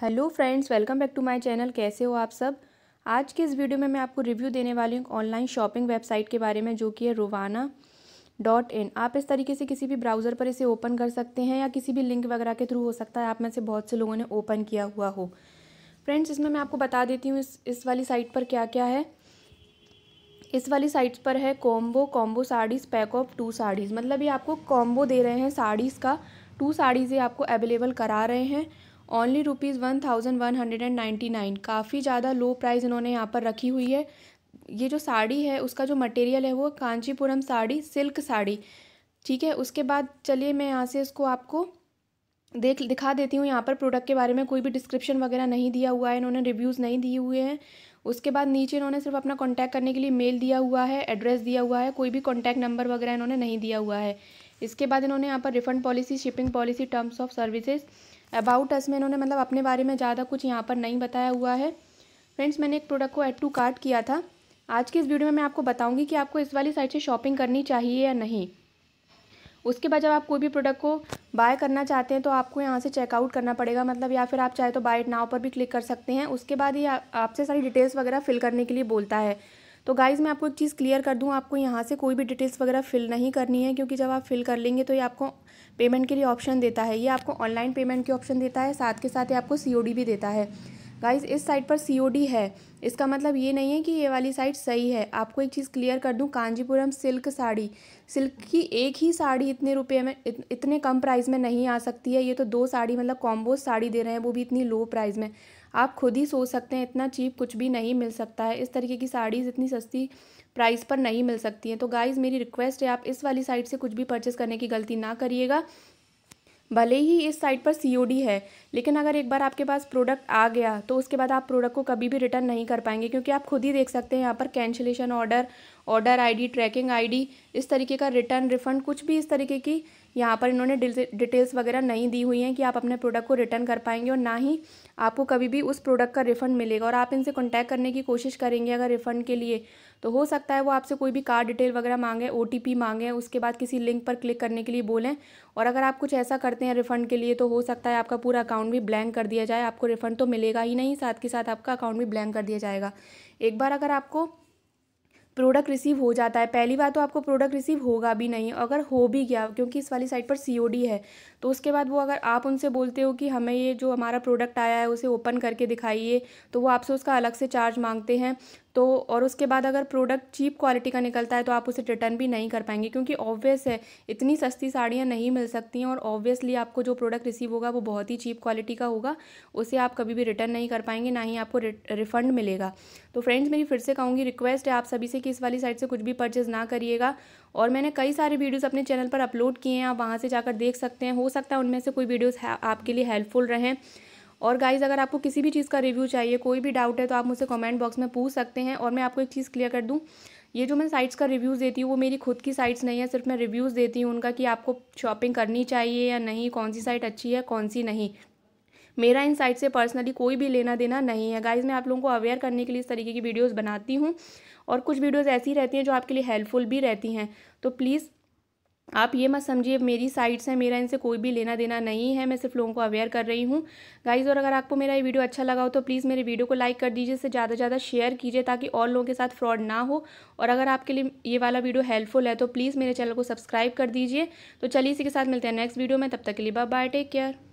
hello friends welcome back to my channel कैसे हो आप सब आज के इस वीडियो में मैं आपको रिव्यू देने वाली हूँ ऑनलाइन शॉपिंग वेबसाइट के बारे में जो कि है रोवाना डॉट इन आप इस तरीके से किसी भी ब्राउज़र पर इसे ओपन कर सकते हैं या किसी भी लिंक वगैरह के थ्रू हो सकता है आप में से बहुत से लोगों ने ओपन किया हुआ हो फ्रेंड्स इसमें मैं आपको बता देती हूँ इस इस वाली साइट पर क्या क्या है इस वाली साइट्स पर है combo combo saris pack of two saris मतलब ये आपको कॉम्बो दे रहे हैं साड़ीज़ का टू साड़ीज़ ये आपको अवेलेबल करा रहे हैं only rupees one thousand one hundred and ninety nine काफ़ी ज़्यादा लो प्राइस इन्होंने यहाँ पर रखी हुई है ये जो साड़ी है उसका जो मटेरियल है वो कांचीपुरम साड़ी सिल्क साड़ी ठीक है उसके बाद चलिए मैं यहाँ से इसको आपको देख दिखा देती हूँ यहाँ पर प्रोडक्ट के बारे में कोई भी डिस्क्रिप्शन वगैरह नहीं दिया हुआ है इन्होंने रिव्यूज़ नहीं दिए हुए हैं उसके बाद नीचे इन्होंने सिर्फ अपना कॉन्टैक्ट करने के लिए मेल दिया हुआ है एड्रेस दिया हुआ है कोई भी कॉन्टैक्ट नंबर वगैरह इन्होंने नहीं दिया हुआ है इसके बाद इन्होंने यहाँ पर refund policy shipping policy terms of services about us में इन्होंने मतलब अपने बारे में ज़्यादा कुछ यहाँ पर नहीं बताया हुआ है फ्रेंड्स मैंने एक प्रोडक्ट को एड टू कार्ट किया था आज की इस वीडियो में मैं आपको बताऊंगी कि आपको इस वाली साइट से शॉपिंग करनी चाहिए या नहीं उसके बाद जब आप कोई भी प्रोडक्ट को बाय करना चाहते हैं तो आपको यहाँ से चेकआउट करना पड़ेगा मतलब या फिर आप चाहे तो बाय नाव पर भी क्लिक कर सकते हैं उसके बाद ही आपसे सारी डिटेल्स वगैरह फिल करने के लिए बोलता है तो गाइज़ मैं आपको एक चीज़ क्लियर कर दूँ आपको यहाँ से कोई भी डिटेल्स वगैरह फिल नहीं करनी है क्योंकि जब आप फिल कर लेंगे तो ये आपको पेमेंट के लिए ऑप्शन देता है ये आपको ऑनलाइन पेमेंट के ऑप्शन देता है साथ के साथ ये आपको सी भी देता है गाइस इस साइड पर सी है इसका मतलब ये नहीं है कि ये वाली साइड सही है आपको एक चीज़ क्लियर कर दूँ कांजीपुरम सिल्क साड़ी सिल्क की एक ही साड़ी इतने रुपये में इत, इतने कम प्राइस में नहीं आ सकती है ये तो दो साड़ी मतलब कॉम्बो साड़ी दे रहे हैं वो भी इतनी लो प्राइस में आप खुद ही सोच सकते हैं इतना चीप कुछ भी नहीं मिल सकता है इस तरीके की साड़ीज़ इतनी सस्ती प्राइस पर नहीं मिल सकती हैं तो गाइज़ मेरी रिक्वेस्ट है आप इस वाली साइट से कुछ भी परचेस करने की गलती ना करिएगा भले ही इस साइट पर सी है लेकिन अगर एक बार आपके पास प्रोडक्ट आ गया तो उसके बाद आप प्रोडक्ट को कभी भी रिटर्न नहीं कर पाएंगे क्योंकि आप खुद ही देख सकते हैं यहाँ पर cancellation order order ID tracking ID इस तरीके का रिटर्न रिफंड कुछ भी इस तरीके की यहाँ पर इन्होंने डिटेल्स वगैरह नहीं दी हुई हैं कि आप अपने प्रोडक्ट को रिटर्न कर पाएंगे और ना ही आपको कभी भी उस प्रोडक्ट का रिफ़ंड मिलेगा और आप इनसे कॉन्टैक्ट करने की कोशिश करेंगे अगर रिफ़ंड के लिए तो हो सकता है वो आपसे कोई भी कार्ड डिटेल वगैरह मांगे ओ मांगे उसके बाद किसी लिंक पर क्लिक करने के लिए बोलें और अगर आप कुछ ऐसा करते हैं रिफ़ंड के लिए तो हो सकता है आपका पूरा अकाउंट भी ब्लैंक कर दिया जाए आपको रिफ़ंड तो मिलेगा ही नहीं साथ के साथ आपका अकाउंट भी ब्लैंक कर दिया जाएगा एक बार अगर आपको प्रोडक्ट रिसीव हो जाता है पहली बार तो आपको प्रोडक्ट रिसीव होगा भी नहीं अगर हो भी गया क्योंकि इस वाली साइट पर सी है तो उसके बाद वो अगर आप उनसे बोलते हो कि हमें ये जो हमारा प्रोडक्ट आया है उसे ओपन करके दिखाइए तो वो आपसे उसका अलग से चार्ज मांगते हैं तो और उसके बाद अगर प्रोडक्ट चीप क्वालिटी का निकलता है तो आप उसे रिटर्न भी नहीं कर पाएंगे क्योंकि ऑब्वियस है इतनी सस्ती साड़ियाँ नहीं मिल सकती हैं और ऑब्वियसली आपको जो प्रोडक्ट रिसीव होगा वो बहुत ही चीप क्वालिटी का होगा उसे आप कभी भी रिटर्न नहीं कर पाएंगे ना ही आपको रिफंड मिलेगा तो फ्रेंड्स मेरी फिर से कहूँगी रिक्वेस्ट है आप सभी से कि इस वाली साइट से कुछ भी परचेज़ ना करिएगा और मैंने कई सारे वीडियोज़ अपने चैनल पर अपलोड किए हैं आप वहाँ से जाकर देख सकते हैं हो सकता है उनमें से कोई वीडियोज़ आपके लिए हेल्पफुल रहें और गाइज अगर आपको किसी भी चीज़ का रिव्यू चाहिए कोई भी डाउट है तो आप मुझसे कमेंट बॉक्स में पूछ सकते हैं और मैं आपको एक चीज़ क्लियर कर दूँ ये जो मैं साइट्स का रिव्यूज़ देती हूँ वो मेरी खुद की साइट्स नहीं है सिर्फ मैं रिव्यूज़ देती हूँ उनका कि आपको शॉपिंग करनी चाहिए या नहीं कौन सी साइट अच्छी है कौन सी नहीं मेरा इन साइट से पर्सनली कोई भी लेना देना नहीं है गाइज मैं आप लोगों को अवेयर करने के लिए इस तरीके की वीडियोज़ बनाती हूँ और कुछ वीडियोज़ ऐसी रहती हैं जो आपके लिए हेल्पफुल भी रहती हैं तो प्लीज़ आप ये मत समझिए मेरी साइड से मेरा इनसे कोई भी लेना देना नहीं है मैं सिर्फ लोगों को अवेयर कर रही हूँ गाइज़ और अगर आपको मेरा ये वीडियो अच्छा लगा हो तो प्लीज़ मेरे वीडियो को लाइक कर दीजिए इससे ज़्यादा से ज़्यादा शेयर कीजिए ताकि और लोगों के साथ फ्रॉड ना हो और अगर आपके लिए ये वाला वीडियो हेल्पफुल है तो प्लीज़ मेरे चैनल को सब्सक्राइब कर दीजिए तो चलिए इसी के साथ मिलते हैं नेक्स्ट वीडियो में तब तक के लिए बाय टेक केयर